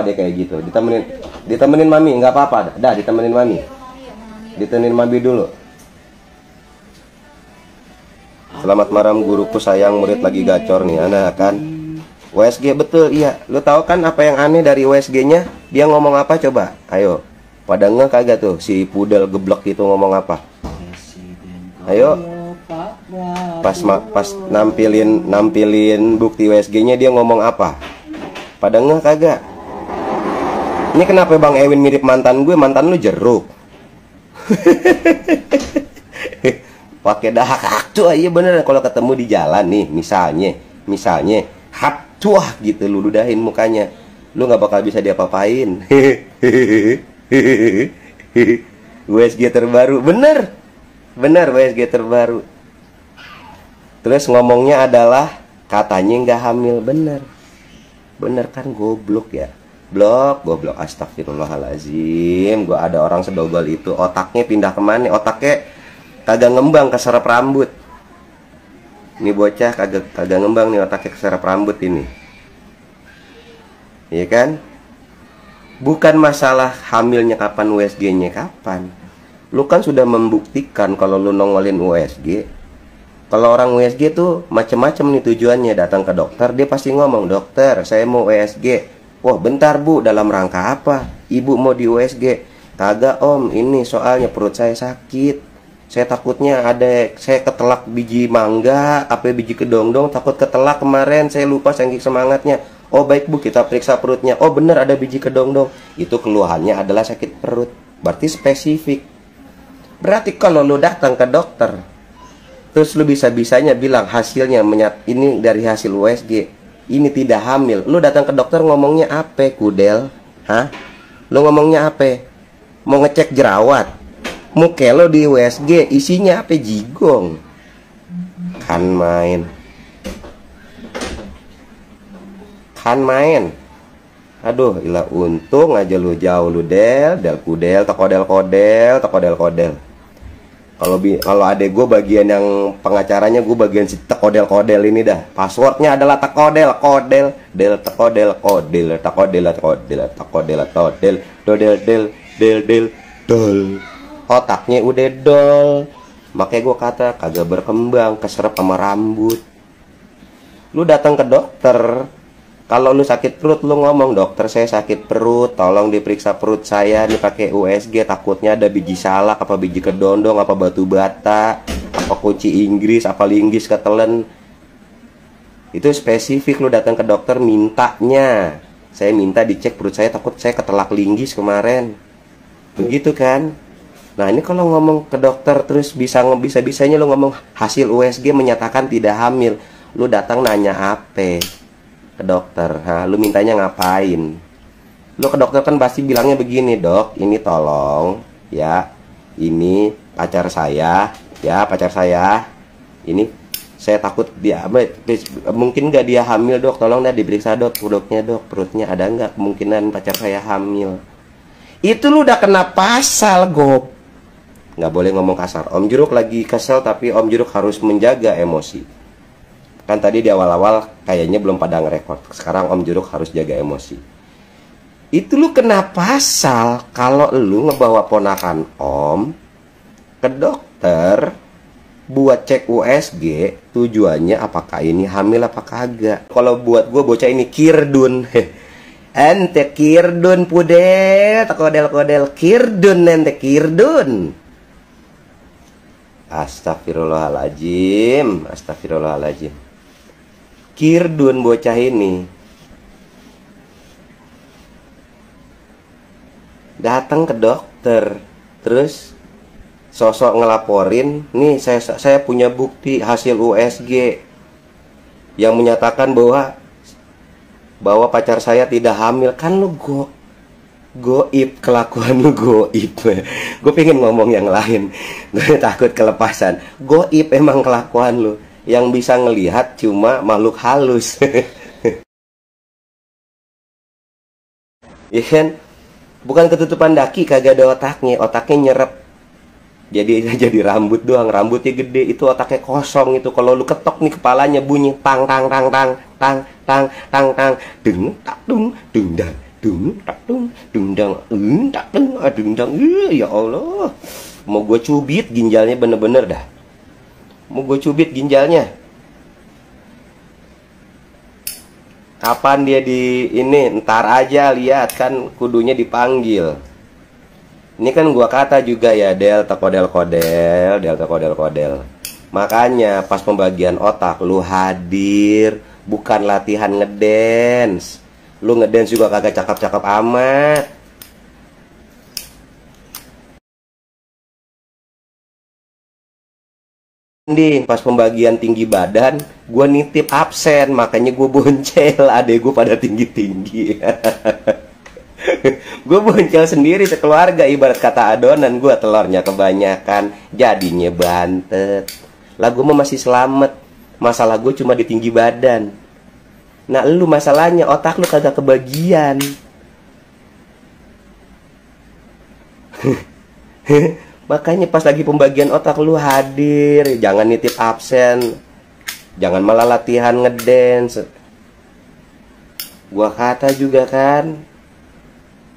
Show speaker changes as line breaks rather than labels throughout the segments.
dia kayak gitu ditemenin ditemenin mami nggak apa-apa dah ditemenin mami ditemenin mami dulu selamat malam guruku sayang murid lagi gacor nih anak kan WSG betul iya lu tahu kan apa yang aneh dari WSG nya dia ngomong apa coba ayo pada nggak kagak tuh si pudel geblek itu ngomong apa ayo pas pas nampilin nampilin bukti WSG nya dia ngomong apa pada nggak kagak ini kenapa Bang Ewin mirip mantan gue? Mantan lu jeruk. Pakai dahak tuh aja iya bener kalau ketemu di jalan nih, misalnya, misalnya hak tuh gitu lu ludahin mukanya. Lu nggak bakal bisa diapa-apain. WSG terbaru, bener, bener WSG terbaru. Terus ngomongnya adalah katanya nggak hamil, bener, bener kan goblok ya blok gue blok astagfirullahalazim gue ada orang sedogol itu otaknya pindah kemana otaknya kagak ngembang keserap rambut ini bocah kagak kagak ngembang nih otaknya ke keserap rambut ini iya kan bukan masalah hamilnya kapan USG nya kapan lu kan sudah membuktikan kalau lu nongolin USG kalau orang USG tuh macem-macem nih tujuannya datang ke dokter dia pasti ngomong dokter saya mau USG Wah bentar bu, dalam rangka apa? Ibu mau di USG? Kagak om, ini soalnya perut saya sakit. Saya takutnya ada, saya ketelak biji mangga, apa biji kedongdong, takut ketelak kemarin, saya lupa sangking semangatnya. Oh baik bu, kita periksa perutnya. Oh benar ada biji kedongdong. Itu keluhannya adalah sakit perut. Berarti spesifik. Berarti kalau lo datang ke dokter, terus lo bisa-bisanya bilang hasilnya menyat ini dari hasil USG, ini tidak hamil lu datang ke dokter ngomongnya apa kudel hah lu ngomongnya apa mau ngecek jerawat mau lo di USG isinya apa jigong kan main kan main aduh ilah untung aja lu jauh lu del del kudel toko del kodel toko del kodel kalau kalau adek gue bagian yang pengacaranya gue bagian si tekodel kodel ini dah passwordnya adalah tekodel kodel del tekodel kodel tekodel tekodel tekodel tekodel dodel del del del dol otaknya udah dol makanya gue kata kagak berkembang keserap sama rambut lu datang ke dokter kalau lu sakit perut lu ngomong dokter saya sakit perut tolong diperiksa perut saya nih pakai USG takutnya ada biji salak apa biji kedondong apa batu bata apa kunci Inggris apa linggis ketelen itu spesifik lu datang ke dokter mintanya saya minta dicek perut saya takut saya ketelak linggis kemarin begitu kan nah ini kalau ngomong ke dokter terus bisa bisa bisanya lu ngomong hasil USG menyatakan tidak hamil lu datang nanya apa ke dokter Hah, lu mintanya ngapain lu ke dokter kan pasti bilangnya begini dok ini tolong ya ini pacar saya ya pacar saya ini saya takut dia mungkin gak dia hamil dok tolong dah diperiksa dok perutnya dok perutnya ada nggak kemungkinan pacar saya hamil itu lu udah kena pasal gop nggak boleh ngomong kasar om jeruk lagi kesel tapi om jeruk harus menjaga emosi kan tadi di awal-awal kayaknya belum pada ngerekord sekarang Om Juruk harus jaga emosi itu lu kena pasal kalau lu ngebawa ponakan Om ke dokter buat cek USG tujuannya apakah ini hamil apa kagak kalau buat gue bocah ini kirdun ente kirdun pudet kodel kodel kirdun ente kirdun Astagfirullahaladzim Astagfirullahaladzim Kirdun bocah ini datang ke dokter terus sosok ngelaporin nih saya saya punya bukti hasil USG yang menyatakan bahwa bahwa pacar saya tidak hamil kan lu go goib kelakuan lu goib gue pengen ngomong yang lain gue takut kelepasan goib emang kelakuan lu yang bisa ngelihat cuma makhluk halus ya kan bukan ketutupan daki kagak ada otaknya otaknya nyerap jadi jadi rambut doang rambutnya gede itu otaknya kosong itu kalau lu ketok nih kepalanya bunyi tang tang tang tang tang tang tang tang deng tak dung dung dang dung tak dung dung dang dung tak dung dung iya, ya Allah mau gue cubit ginjalnya bener-bener dah mau gue cubit ginjalnya kapan dia di ini ntar aja lihat kan kudunya dipanggil ini kan gua kata juga ya delta kodel kodel delta kodel kodel makanya pas pembagian otak lu hadir bukan latihan ngedance lu ngedance juga kagak cakep-cakep amat Din, pas pembagian tinggi badan, gue nitip absen, makanya gue boncel, adek gue pada tinggi-tinggi. gue boncel sendiri sekeluarga, ibarat kata adonan, gue telurnya kebanyakan, jadinya bantet. Lah gue masih selamat, masalah gue cuma di tinggi badan. Nah lu masalahnya otak lu kagak kebagian. Makanya pas lagi pembagian otak lu hadir, jangan nitip absen. Jangan malah latihan ngedance. Gua kata juga kan,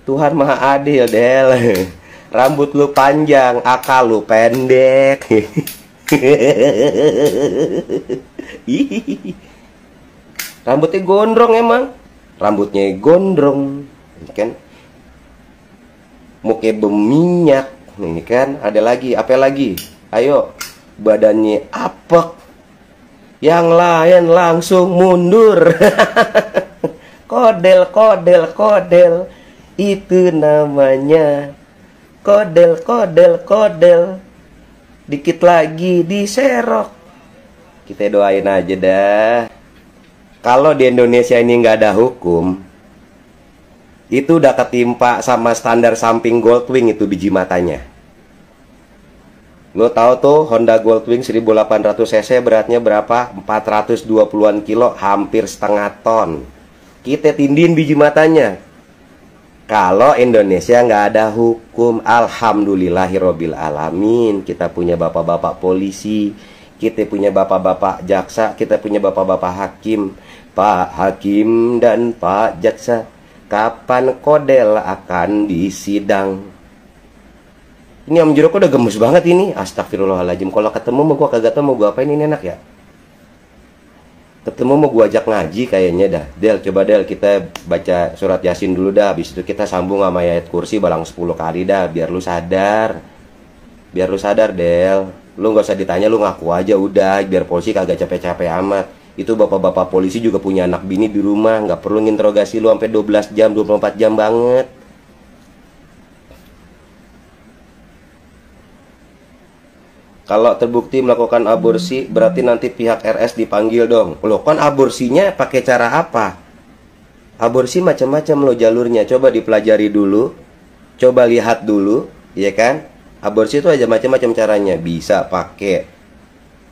Tuhan Maha Adil, Del. Rambut lu panjang, akal lu pendek. Rambutnya gondrong emang. Rambutnya gondrong, kan? Mukanya berminyak ini kan ada lagi apa lagi ayo badannya apek yang lain langsung mundur kodel kodel kodel itu namanya kodel kodel kodel dikit lagi diserok kita doain aja dah kalau di Indonesia ini nggak ada hukum itu udah ketimpa sama standar samping Goldwing itu biji matanya. Lo tau tuh Honda Goldwing 1800 cc beratnya berapa? 420-an kilo, hampir setengah ton. Kita tindin biji matanya. Kalau Indonesia nggak ada hukum, alhamdulillahirobbil alamin. Kita punya bapak-bapak polisi, kita punya bapak-bapak jaksa, kita punya bapak-bapak hakim, Pak Hakim dan Pak Jaksa kapan Kodel akan disidang ini Om jeruk udah gemes banget ini astagfirullahaladzim kalau ketemu mau gua kagak tau mau gua apain ini enak ya ketemu mau gua ajak ngaji kayaknya dah Del coba Del kita baca surat yasin dulu dah habis itu kita sambung sama ayat kursi balang 10 kali dah biar lu sadar biar lu sadar Del lu nggak usah ditanya lu ngaku aja udah biar polisi kagak capek-capek amat itu bapak-bapak polisi juga punya anak bini di rumah nggak perlu nginterogasi lu sampai 12 jam 24 jam banget Kalau terbukti melakukan aborsi, berarti nanti pihak RS dipanggil dong. Lo kan aborsinya pakai cara apa? Aborsi macam-macam lo jalurnya. Coba dipelajari dulu. Coba lihat dulu, ya kan? Aborsi itu aja macam-macam caranya. Bisa pakai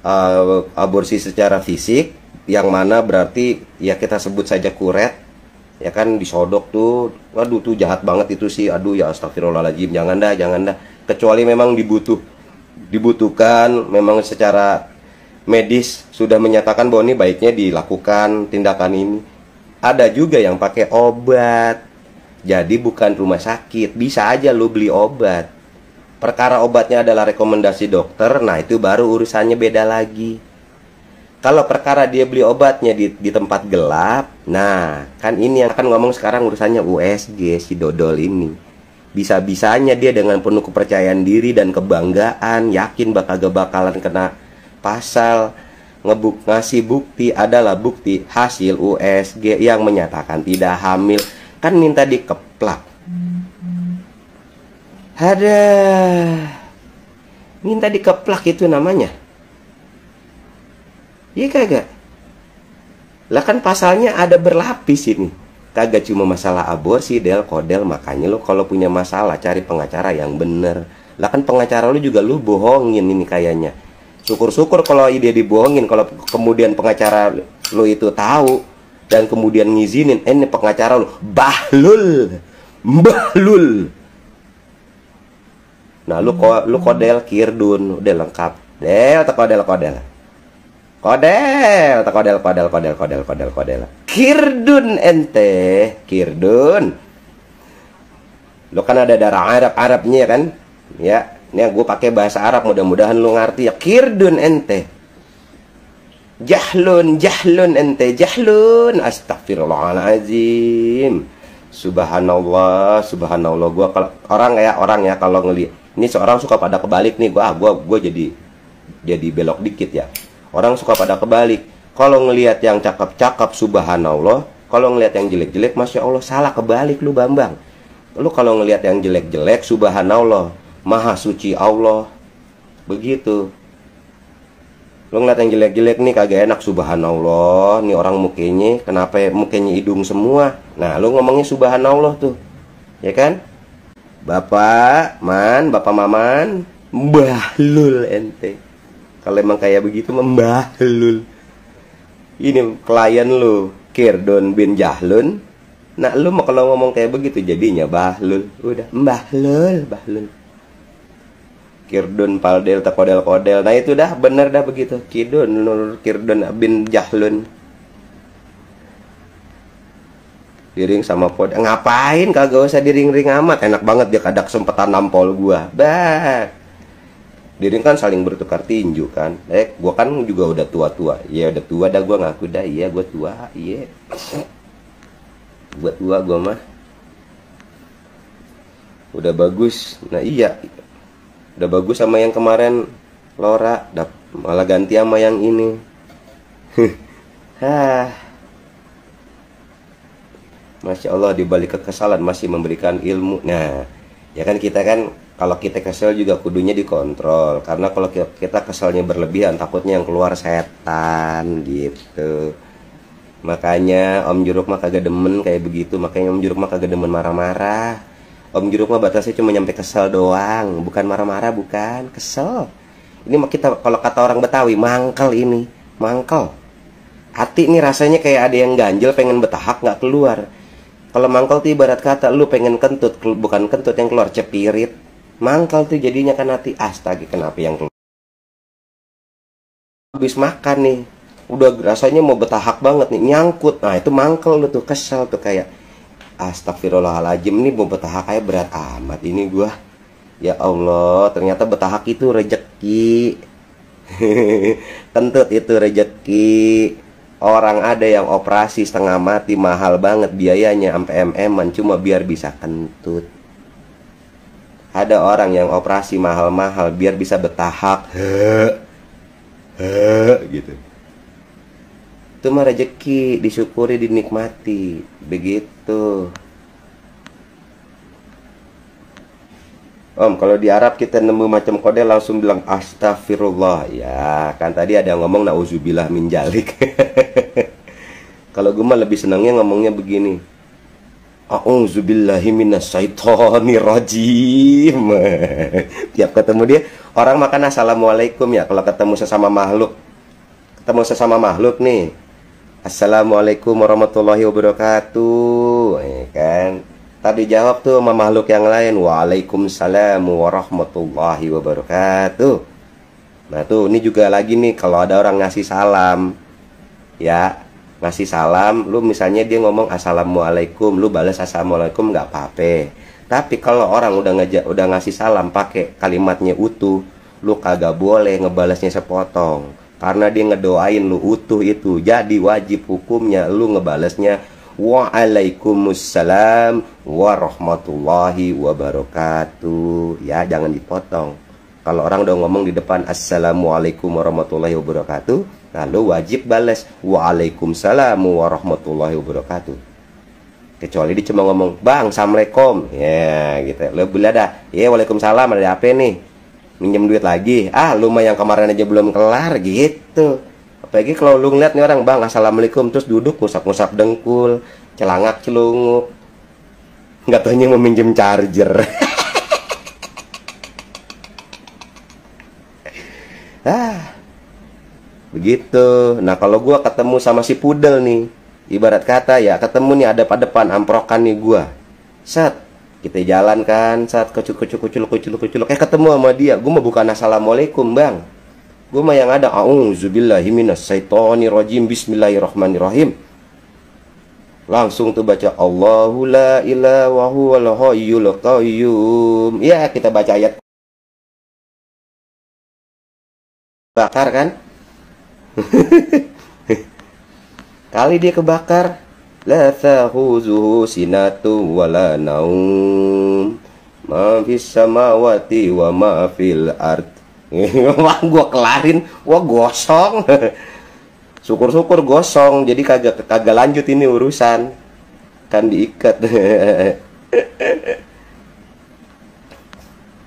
uh, aborsi secara fisik, yang mana berarti ya kita sebut saja kuret ya kan disodok tuh waduh tuh jahat banget itu sih aduh ya astagfirullahaladzim jangan dah jangan dah kecuali memang dibutuh dibutuhkan memang secara medis sudah menyatakan bahwa ini baiknya dilakukan tindakan ini ada juga yang pakai obat jadi bukan rumah sakit bisa aja lo beli obat perkara obatnya adalah rekomendasi dokter nah itu baru urusannya beda lagi kalau perkara dia beli obatnya di, di tempat gelap, nah kan ini yang akan ngomong sekarang urusannya USG si Dodol ini. Bisa-bisanya dia dengan penuh kepercayaan diri dan kebanggaan, yakin bakal bakalan kena pasal ngebuk ngasih bukti adalah bukti hasil USG yang menyatakan tidak hamil kan minta dikeplak. Ada minta dikeplak itu namanya. Iya kagak? Lah kan pasalnya ada berlapis ini. Kagak cuma masalah aborsi, del, kodel, makanya lo kalau punya masalah cari pengacara yang bener. Lah kan pengacara lo juga lo bohongin ini kayaknya. Syukur-syukur kalau ide dibohongin, kalau kemudian pengacara lo itu tahu dan kemudian ngizinin, eh, ini pengacara lo bahlul, bahlul. Nah, lu ko, lu kodel kirdun udah lengkap. Del, kodel kodel. kodel. Kodel, tak kodel, kodel, kodel, kodel, kodel, kodel. Kirdun ente, kirdun. Lo kan ada darah Arab, Arabnya kan? Ya, ini gue pakai bahasa Arab, mudah-mudahan lo ngerti ya. Kirdun ente. Jahlun, jahlun ente, jahlun. Astagfirullahalazim. Subhanallah, subhanallah. Gua kalau orang ya, orang ya kalau ngelihat ini seorang suka pada kebalik nih, gua ah, gua gua jadi jadi belok dikit ya. Orang suka pada kebalik. Kalau ngelihat yang cakep-cakep subhanallah, kalau ngelihat yang jelek-jelek masya Allah salah kebalik lu Bambang. Lu kalau ngelihat yang jelek-jelek subhanallah, maha suci Allah. Begitu. Lu ngeliat yang jelek-jelek nih kagak enak subhanallah, nih orang mukanya kenapa mukanya hidung semua. Nah, lu ngomongnya subhanallah tuh. Ya kan? Bapak, Man, Bapak Maman, Mbah Lul ente kalau emang kayak begitu mbah membahlul ini klien lu Kirdon bin Jahlun nah lu mau kalau ngomong kayak begitu jadinya mbah bahlul udah mbah mbahlul bahlul Kirdun pal delta kodel kodel nah itu dah bener dah begitu Kidun nur Kirdon bin Jahlun diring sama pod ngapain kagak usah diring-ring amat enak banget dia kadak sempetan nampol gua bah diri kan saling bertukar tinju kan eh gue kan juga udah tua tua ya udah tua dah gue ngaku dah iya gue tua iya gue tua gue mah udah bagus nah iya udah bagus sama yang kemarin Lora malah ganti sama yang ini Hah. Masya Allah dibalik kekesalan masih memberikan ilmu. Nah, ya kan kita kan kalau kita kesel juga kudunya dikontrol karena kalau kita keselnya berlebihan takutnya yang keluar setan gitu makanya om jeruk mah kagak demen kayak begitu makanya om jeruk mah kagak demen marah-marah om jeruk mah batasnya cuma nyampe kesel doang bukan marah-marah bukan kesel ini mah kita kalau kata orang betawi mangkel ini mangkel hati ini rasanya kayak ada yang ganjel pengen betahak nggak keluar kalau mangkel tuh ibarat kata lu pengen kentut bukan kentut yang keluar cepirit mangkal tuh jadinya kan nanti astaga kenapa yang keluar habis makan nih udah rasanya mau betahak banget nih nyangkut nah itu mangkel lu tuh kesel tuh kayak astagfirullahaladzim ini mau betahak kayak berat amat ini gua ya Allah ternyata betahak itu rejeki kentut itu rejeki orang ada yang operasi setengah mati mahal banget biayanya sampai mm cuma biar bisa kentut ada orang yang operasi mahal-mahal biar bisa bertahap gitu. Itu mah rezeki, disyukuri, dinikmati. Begitu. Om, kalau di Arab kita nemu macam kode langsung bilang astagfirullah. Ya, kan tadi ada yang ngomong nauzubillah minjalik. kalau gue mah lebih senangnya ngomongnya begini A'udzubillahiminasyaitonirrojim Tiap ketemu dia Orang makan Assalamualaikum ya Kalau ketemu sesama makhluk Ketemu sesama makhluk nih Assalamualaikum warahmatullahi wabarakatuh ya kan Tadi jawab tuh sama makhluk yang lain Waalaikumsalam warahmatullahi wabarakatuh Nah tuh ini juga lagi nih Kalau ada orang ngasih salam Ya ngasih salam lu misalnya dia ngomong assalamualaikum lu balas assalamualaikum nggak apa-apa tapi kalau orang udah ngajak udah ngasih salam pakai kalimatnya utuh lu kagak boleh ngebalasnya sepotong karena dia ngedoain lu utuh itu jadi wajib hukumnya lu ngebalasnya Waalaikumsalam warahmatullahi wabarakatuh ya jangan dipotong kalau orang udah ngomong di depan assalamualaikum warahmatullahi wabarakatuh lalu wajib balas waalaikumsalam warahmatullahi wabarakatuh kecuali dia cuma ngomong bang assalamualaikum ya gitu lo bila dah ya waalaikumsalam ada apa nih minjem duit lagi ah lumayan yang kemarin aja belum kelar gitu apalagi kalau lu ngeliat nih orang bang assalamualaikum terus duduk ngusap-ngusap dengkul celangak celunguk. nggak tanya mau minjem charger ah begitu nah kalau gue ketemu sama si pudel nih ibarat kata ya ketemu nih ada pada depan amprokan nih gue set kita jalan kan saat kecil kecil kecil kecil kecil eh ketemu sama dia gue mau bukan assalamualaikum bang gue mah yang ada auzubillahi minas syaitoni rojim bismillahirrahmanirrahim langsung tuh baca Allahu la ilaha wa ya kita baca ayat bakar kan Kali dia kebakar, la tahuzuhu sinatu wala naum. Ma fis samawati wa ma fil ard. Wah, gua kelarin, wah gosong. Syukur-syukur gosong, jadi kagak kagak lanjut ini urusan. Kan diikat.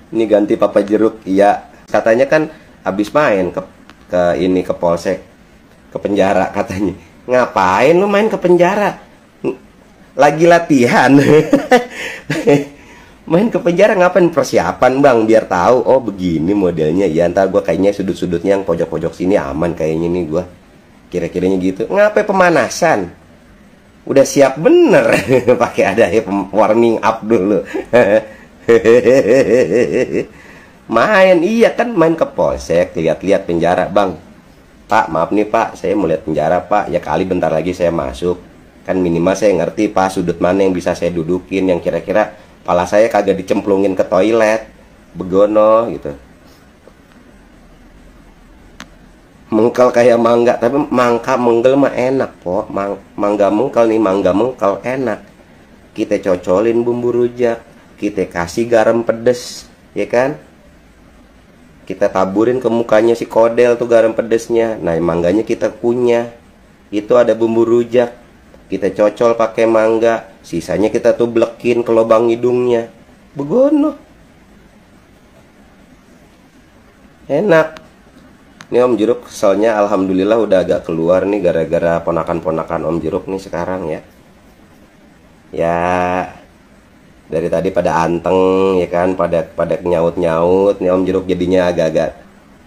ini ganti papa jeruk, iya. Katanya kan habis main ke ke ini ke polsek ke penjara katanya ngapain lu main ke penjara lagi latihan main ke penjara ngapain persiapan bang biar tahu oh begini modelnya ya ntar gue kayaknya sudut-sudutnya yang pojok-pojok sini aman kayaknya ini gue kira-kiranya gitu ngapain pemanasan udah siap bener pakai ada ya, warning up dulu main iya kan main ke polsek lihat-lihat penjara bang pak maaf nih pak saya mau lihat penjara pak ya kali bentar lagi saya masuk kan minimal saya ngerti pak sudut mana yang bisa saya dudukin yang kira-kira pala saya kagak dicemplungin ke toilet begono gitu mengkel kayak mangga tapi mangka menggel mah enak po Mang, mangga mengkel nih mangga mengkel enak kita cocolin bumbu rujak kita kasih garam pedes ya kan kita taburin ke mukanya si kodel tuh garam pedesnya nah mangganya kita punya itu ada bumbu rujak kita cocol pakai mangga sisanya kita tuh blekin ke lubang hidungnya begono enak ini om jeruk soalnya alhamdulillah udah agak keluar nih gara-gara ponakan-ponakan om jeruk nih sekarang ya ya dari tadi pada anteng ya kan pada pada nyaut nyaut nih om jeruk jadinya agak-agak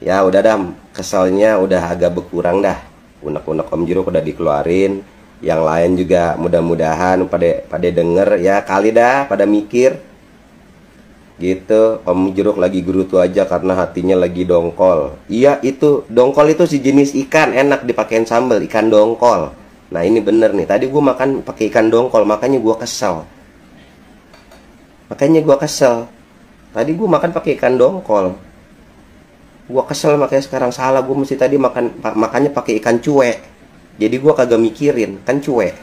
ya udah dah keselnya udah agak berkurang dah unek unek om jeruk udah dikeluarin yang lain juga mudah-mudahan pada pada denger ya kali dah pada mikir gitu om jeruk lagi gerutu aja karena hatinya lagi dongkol iya itu dongkol itu si jenis ikan enak dipakein sambal ikan dongkol nah ini bener nih tadi gue makan pakai ikan dongkol makanya gue kesel makanya gue kesel tadi gue makan pakai ikan dongkol gue kesel makanya sekarang salah gue mesti tadi makan makannya pakai ikan cuek jadi gue kagak mikirin kan cuek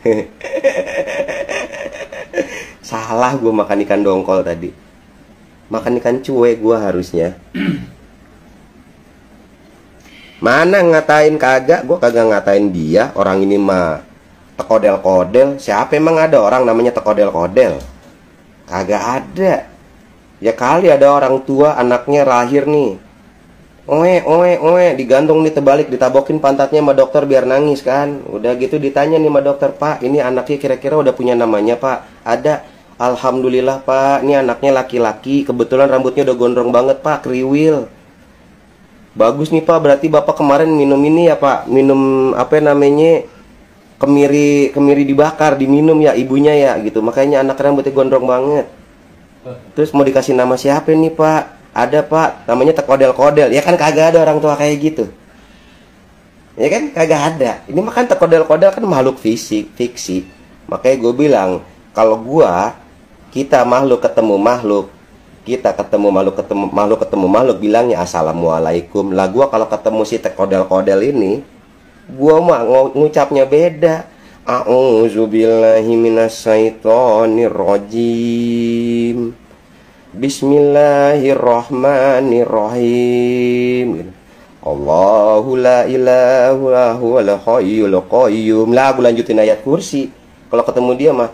salah gue makan ikan dongkol tadi makan ikan cuek gue harusnya mana ngatain kagak gue kagak ngatain dia orang ini mah tekodel-kodel siapa emang ada orang namanya tekodel-kodel Kagak ada. Ya kali ada orang tua anaknya lahir nih. Oe, oe, oe, digantung nih terbalik, ditabokin pantatnya sama dokter biar nangis kan. Udah gitu ditanya nih sama dokter, Pak, ini anaknya kira-kira udah punya namanya, Pak. Ada, Alhamdulillah, Pak, ini anaknya laki-laki, kebetulan rambutnya udah gondrong banget, Pak, kriwil. Bagus nih, Pak, berarti Bapak kemarin minum ini ya, Pak, minum apa namanya, kemiri kemiri dibakar diminum ya ibunya ya gitu makanya anak rambutnya gondrong banget terus mau dikasih nama siapa nih pak ada pak namanya tekodel-kodel ya kan kagak ada orang tua kayak gitu ya kan kagak ada ini makan tekodel-kodel kan makhluk fisik fiksi makanya gue bilang kalau gue kita makhluk ketemu makhluk kita ketemu makhluk ketemu makhluk ketemu makhluk bilangnya assalamualaikum lah gue kalau ketemu si tekodel-kodel ini gua mah ngucapnya beda A'udzubillahi minasyaitonirrajim Bismillahirrahmanirrahim Allahu la ilaha qayyum lah aku lanjutin ayat kursi kalau ketemu dia mah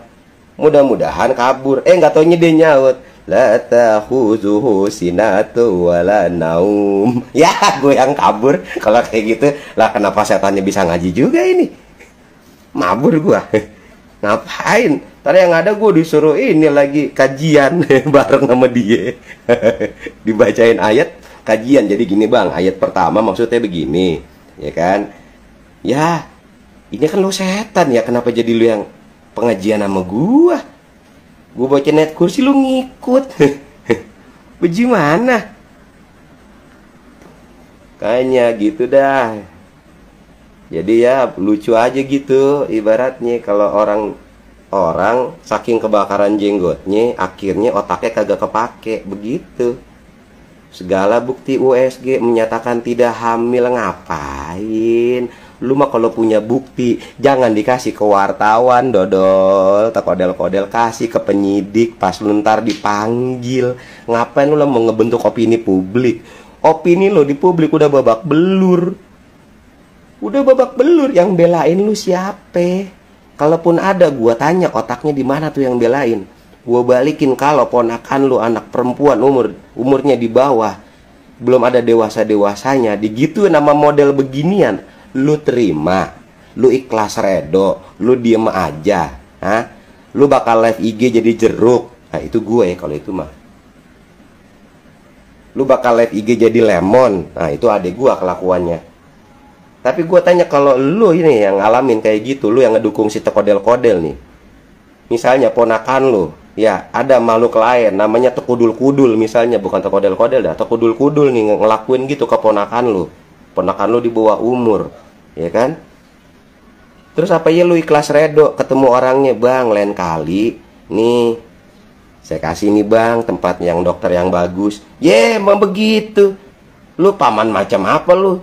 mudah-mudahan kabur eh nggak taunya dia nyaut La takhuzuhu sinatu wala naum Ya gue yang kabur Kalau kayak gitu Lah kenapa setannya bisa ngaji juga ini Mabur gue Ngapain Tadi yang ada gue disuruh ini lagi kajian Bareng sama dia Dibacain ayat Kajian jadi gini bang Ayat pertama maksudnya begini Ya kan Ya ini kan lo setan ya Kenapa jadi lo yang pengajian sama gue gue baca net kursi lu ngikut bagaimana kayaknya gitu dah jadi ya lucu aja gitu ibaratnya kalau orang orang saking kebakaran jenggotnya akhirnya otaknya kagak kepake begitu segala bukti USG menyatakan tidak hamil ngapain lu mah kalau punya bukti jangan dikasih ke wartawan dodol tak kodel kodel kasih ke penyidik pas lu ntar dipanggil ngapain lu lah mau ngebentuk opini publik opini lo di publik udah babak belur udah babak belur yang belain lu siapa kalaupun ada gua tanya otaknya di mana tuh yang belain gua balikin kalau ponakan lu anak perempuan umur umurnya di bawah belum ada dewasa dewasanya digituin nama model beginian lu terima lu ikhlas redo lu diem aja ha? lu bakal live IG jadi jeruk nah itu gue ya kalau itu mah lu bakal live IG jadi lemon nah itu adik gue kelakuannya tapi gue tanya kalau lu ini yang ngalamin kayak gitu lu yang ngedukung si tekodel-kodel nih misalnya ponakan lu ya ada makhluk lain namanya tekudul kudul misalnya bukan tekodel kodel dah tekudul kudul nih ngelakuin gitu ke ponakan lu ponakan lu di bawah umur ya kan terus apa ya lu ikhlas redo ketemu orangnya bang lain kali nih saya kasih nih bang tempat yang dokter yang bagus ye yeah, emang begitu lu paman macam apa lu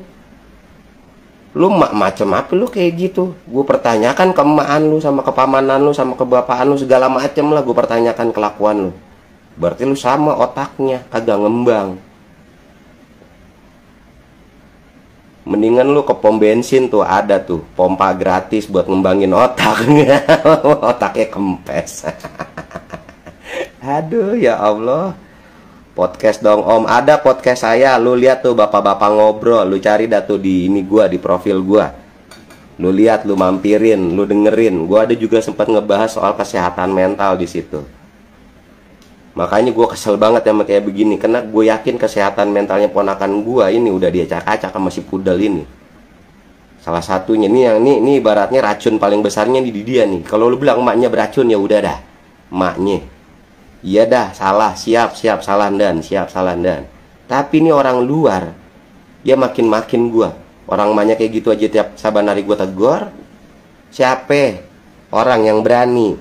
lu mak macam apa lu kayak gitu gue pertanyakan ke emaan lu sama kepamanan pamanan lu sama kebapaan lu segala macem lah gue pertanyakan kelakuan lu berarti lu sama otaknya kagak ngembang mendingan lu ke pom bensin tuh ada tuh pompa gratis buat ngembangin otak otaknya kempes aduh ya Allah podcast dong om ada podcast saya lu lihat tuh bapak-bapak ngobrol lu cari dah tuh di ini gua di profil gua lu lihat lu mampirin lu dengerin gua ada juga sempat ngebahas soal kesehatan mental di situ makanya gue kesel banget sama kayak begini karena gue yakin kesehatan mentalnya ponakan gue ini udah diacak-acak sama si pudel ini salah satunya ini yang ini ini ibaratnya racun paling besarnya di dia nih kalau lu bilang emaknya beracun ya udah dah emaknya iya dah salah siap siap salah dan siap salah dan tapi ini orang luar dia makin makin gue orang emaknya kayak gitu aja tiap saban hari gue tegur siapa orang yang berani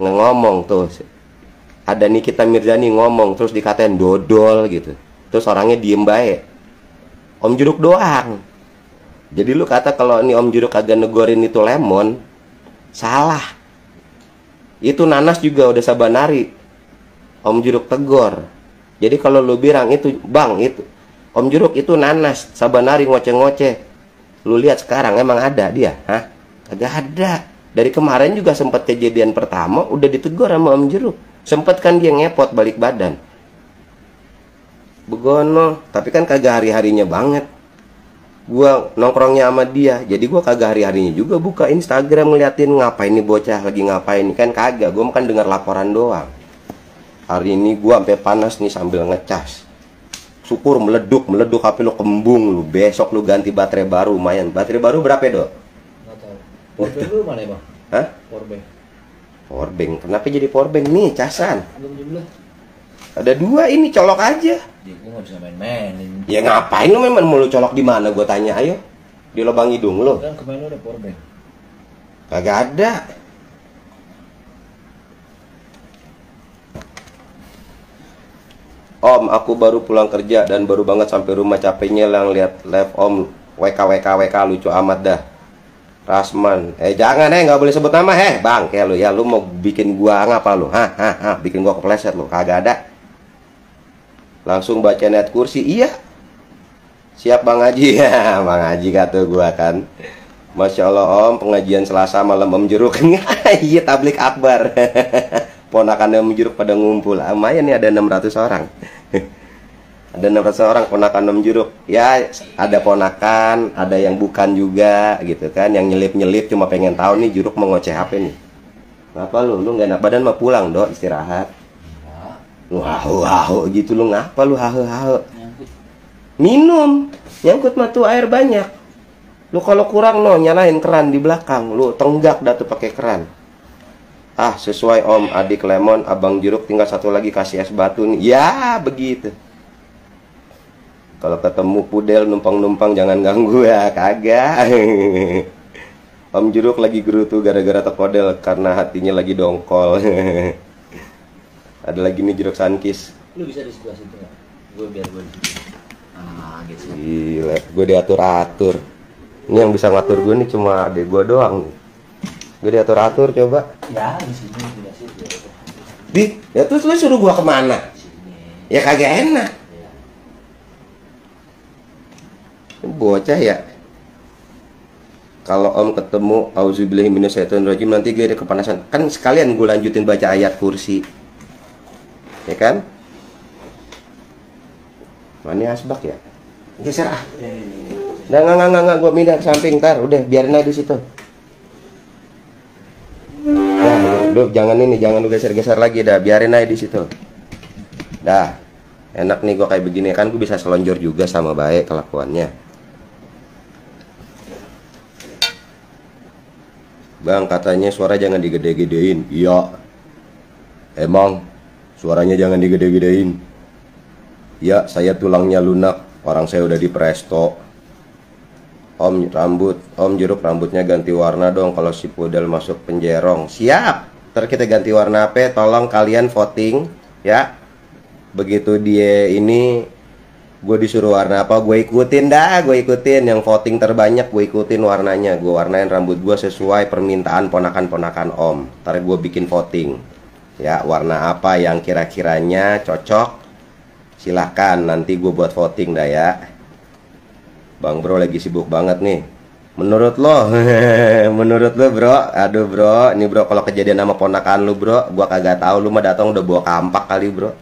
ngomong tuh ada Nikita Mirzani ngomong terus dikatain dodol gitu terus orangnya diem baik Om Jeruk doang jadi lu kata kalau ini Om Jeruk agak negorin itu lemon salah itu nanas juga udah sabanari Om Jeruk tegor jadi kalau lu bilang itu bang itu Om Jeruk itu nanas sabanari ngoceh-ngoceh lu lihat sekarang emang ada dia hah agak ada dari kemarin juga sempat kejadian pertama udah ditegur sama Om Jeruk Sempet kan dia ngepot balik badan. Begono, tapi kan kagak hari-harinya banget. Gua nongkrongnya sama dia, jadi gua kagak hari-harinya juga buka Instagram ngeliatin ngapain nih bocah lagi ngapain kan kagak. Gua kan dengar laporan doang. Hari ini gua sampai panas nih sambil ngecas. Syukur meleduk, meleduk HP lo kembung lu. Besok lu ganti baterai baru lumayan. Baterai baru berapa, Dok? Enggak tahu. porbe lu mana, Bang? Hah? Porbe Powerbank. Kenapa jadi powerbank nih, casan? Ada dua ini colok aja. Ya, gue gak bisa main ngapain lu main mulu colok di mana Gua tanya ayo. Di lubang hidung lu. Kan kemarin lu ada powerbank. Kagak ada. Om, aku baru pulang kerja dan baru banget sampai rumah capeknya lang lihat live Om. WK WK WK lucu amat dah. Rasman. Eh jangan eh nggak boleh sebut nama heh bang kayak lu ya lu mau bikin gua ngapa lu? Hah hah ha, bikin gua kepleset lu kagak ada. Langsung baca net kursi iya. Siap bang Haji ya bang Haji kata gua kan. Masya Allah om pengajian Selasa malam om jeruk iya tablik akbar ponakan om jeruk pada ngumpul ah, lumayan nih ada 600 orang ada enam orang ponakan enam jeruk ya ada ponakan ada yang bukan juga gitu kan yang nyelip nyelip cuma pengen tahu nih jeruk ngoceh apa nih ngapa lu lu nggak enak badan mau pulang dok istirahat lu hahu hahu gitu lu ngapa lu hahu hahu minum nyangkut matu air banyak lu kalau kurang no nyalain keran di belakang lu tenggak dah tuh pakai keran ah sesuai om adik lemon abang jeruk tinggal satu lagi kasih es batu nih ya begitu kalau ketemu pudel numpang-numpang jangan ganggu ya kagak Om Jeruk lagi gerutu gara-gara tekodel karena hatinya lagi dongkol ada lagi nih jeruk sankis lu bisa di sebelah situ ya? gue biar gue ah, gitu. Gila, gue diatur-atur ini yang bisa ngatur gue nih cuma adek gue doang nih gue diatur-atur coba ya di sini di ya terus lu suruh gue kemana ya kagak enak bocah ya kalau om ketemu auzubillahi nanti gue ada kepanasan kan sekalian gue lanjutin baca ayat kursi ya kan mana asbak ya geser ah iya, iya, iya. nggak nggak nggak nggak gue pindah samping ntar udah biarin aja di situ nah, jangan ini jangan lu geser geser lagi dah biarin aja di situ dah enak nih gue kayak begini kan gue bisa selonjor juga sama baik kelakuannya Bang katanya suara jangan digede-gedein Iya Emang eh, suaranya jangan digede-gedein Ya saya tulangnya lunak Orang saya udah di presto Om rambut Om jeruk rambutnya ganti warna dong Kalau si pudel masuk penjerong Siap Ntar kita ganti warna apa Tolong kalian voting Ya Begitu dia ini gue disuruh warna apa gue ikutin dah gue ikutin yang voting terbanyak gue ikutin warnanya gue warnain rambut gue sesuai permintaan ponakan ponakan om ntar gue bikin voting ya warna apa yang kira-kiranya cocok silahkan nanti gue buat voting dah ya bang bro lagi sibuk banget nih menurut lo menurut lo bro aduh bro ini bro kalau kejadian sama ponakan lu bro gue kagak tahu lu mah datang udah bawa kampak kali bro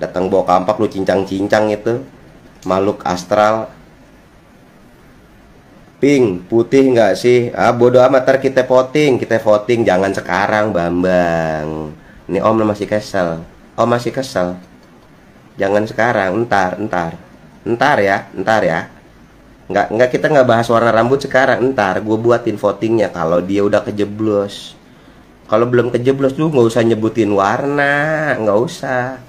datang bawa kampak lu cincang-cincang itu makhluk astral pink putih nggak sih ah bodoh amat ntar kita voting kita voting jangan sekarang bambang ini om masih kesel om masih kesel jangan sekarang entar entar entar ya entar ya nggak nggak kita nggak bahas warna rambut sekarang entar gue buatin votingnya kalau dia udah kejeblos kalau belum kejeblos lu nggak usah nyebutin warna nggak usah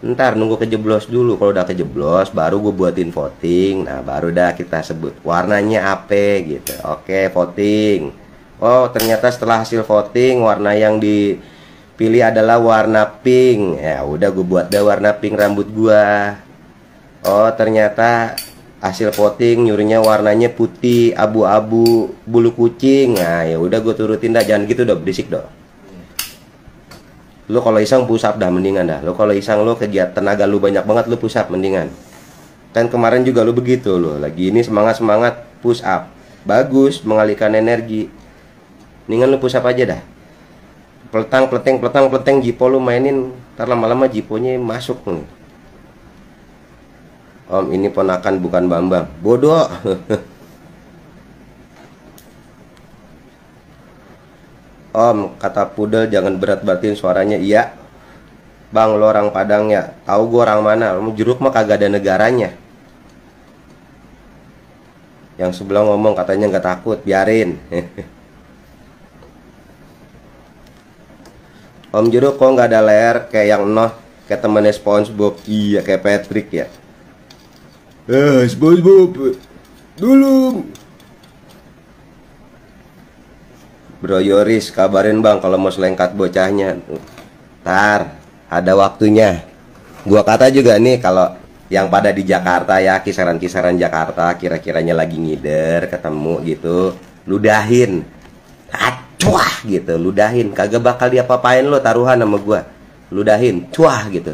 ntar nunggu kejeblos dulu kalau udah kejeblos baru gue buatin voting nah baru dah kita sebut warnanya apa gitu oke voting oh ternyata setelah hasil voting warna yang dipilih adalah warna pink ya udah gue buat dah warna pink rambut gue oh ternyata hasil voting nyuruhnya warnanya putih abu-abu bulu kucing nah ya udah gue turutin dah jangan gitu dong berisik dong lu kalau iseng up dah mendingan dah lu kalau iseng lu kegiatan tenaga lu banyak banget lu push up mendingan kan kemarin juga lu begitu lu lagi ini semangat semangat push up bagus mengalihkan energi mendingan lu push up aja dah peletang peleteng peletang peleteng jipo lu mainin ntar lama-lama jiponya masuk nih om ini ponakan bukan bambang bodoh Om, kata Pudel jangan berat batin suaranya. Iya. Bang, lo orang Padang ya? Tahu gue orang mana? Lo jeruk mah kagak ada negaranya. Yang sebelah ngomong katanya nggak takut, biarin. Om jeruk kok nggak ada layar kayak yang noh kayak temannya SpongeBob iya kayak Patrick ya eh SpongeBob dulu Bro Yoris kabarin bang kalau mau selengkat bocahnya Tar ada waktunya Gua kata juga nih kalau yang pada di Jakarta ya kisaran-kisaran Jakarta kira-kiranya lagi ngider ketemu gitu ludahin acuah gitu ludahin kagak bakal diapa-apain lo taruhan sama gua ludahin cuah gitu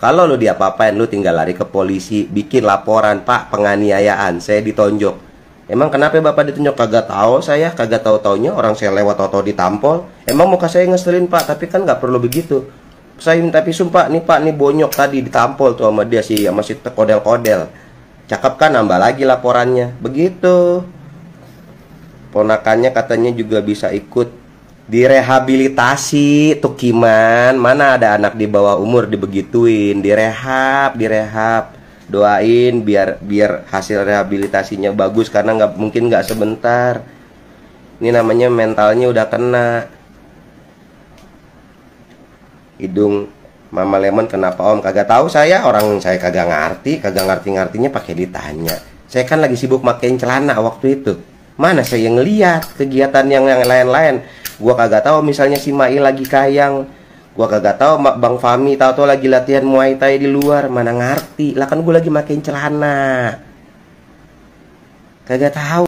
kalau lo diapa-apain lo tinggal lari ke polisi bikin laporan pak penganiayaan saya ditonjok Emang kenapa ya Bapak ditunjuk kagak tahu saya, kagak tahu taunya orang saya lewat di ditampol. Emang muka saya ngeselin Pak, tapi kan nggak perlu begitu. Saya minta visum Pak, nih Pak nih bonyok tadi ditampol tuh sama dia sih sama si kodel-kodel. Cakep kan nambah lagi laporannya. Begitu. Ponakannya katanya juga bisa ikut direhabilitasi tuh kiman mana ada anak di bawah umur dibegituin direhab direhab doain biar biar hasil rehabilitasinya bagus karena nggak mungkin nggak sebentar ini namanya mentalnya udah kena hidung Mama Lemon kenapa Om kagak tahu saya orang saya kagak ngerti kagak ngerti ngartinya pakai ditanya saya kan lagi sibuk makain celana waktu itu mana saya ngeliat kegiatan yang yang lain-lain gua kagak tahu misalnya si Mai lagi kayang gua kagak tahu bang Fami tahu tuh lagi latihan Muay Thai di luar mana ngerti lah kan gua lagi makin celana kagak tahu